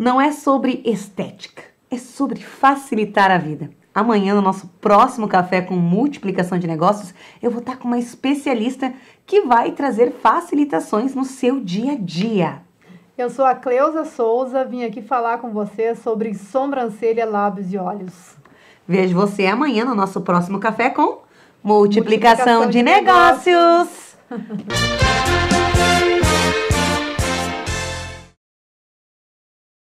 não é sobre estética, é sobre facilitar a vida. Amanhã, no nosso próximo café com multiplicação de negócios, eu vou estar com uma especialista que vai trazer facilitações no seu dia a dia. Eu sou a Cleusa Souza, vim aqui falar com você sobre sobrancelha, lábios e olhos. Vejo você amanhã no nosso próximo café com multiplicação, multiplicação de, de, negócios. negócios.